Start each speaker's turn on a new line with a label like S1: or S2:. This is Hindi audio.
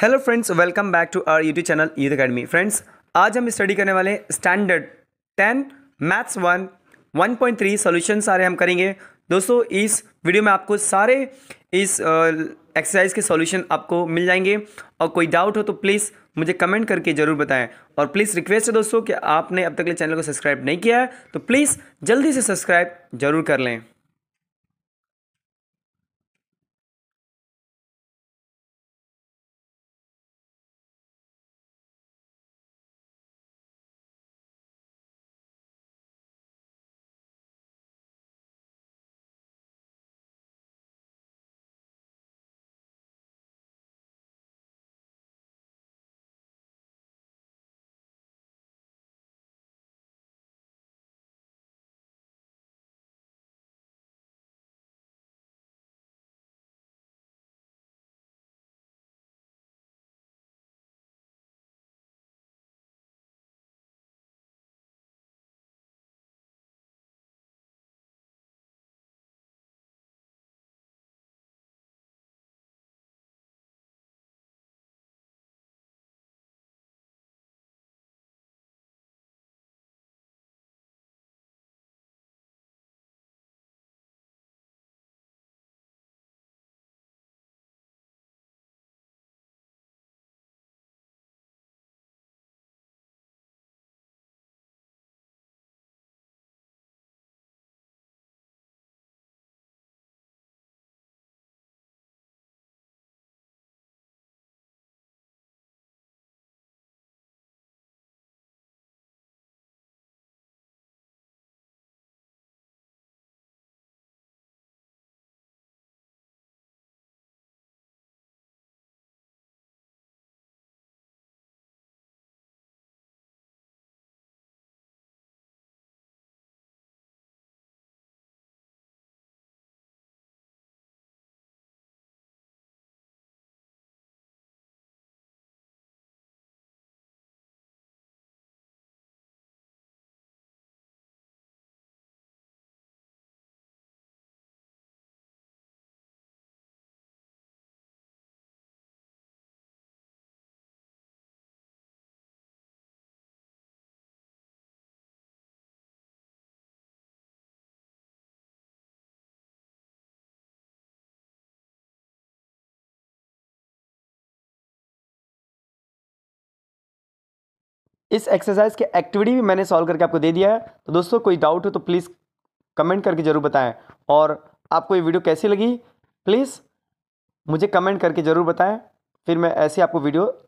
S1: hello friends welcome back to our YouTube channel youth academy friends आज हम स्टडी करने वाले standard ten maths one one point three solution सारे हम करेंगे दोस्तों इस वीडियो में आपको सारे इस एक्सरसाइज के सॉल्यूशन आपको मिल जाएंगे और कोई डाउट हो तो प्लीज़ मुझे कमेंट करके ज़रूर बताएं और प्लीज़ रिक्वेस्ट है दोस्तों कि आपने अब तक के चैनल को सब्सक्राइब नहीं किया है तो प्लीज़ जल्दी से सब्सक्राइब जरूर कर लें
S2: इस एक्सरसाइज के एक्टिविटी
S1: भी मैंने सॉल्व करके आपको दे दिया है तो दोस्तों कोई डाउट हो तो प्लीज़ कमेंट करके ज़रूर बताएं और आपको ये वीडियो कैसी लगी प्लीज़ मुझे कमेंट करके ज़रूर बताएं
S2: फिर मैं ऐसे आपको वीडियो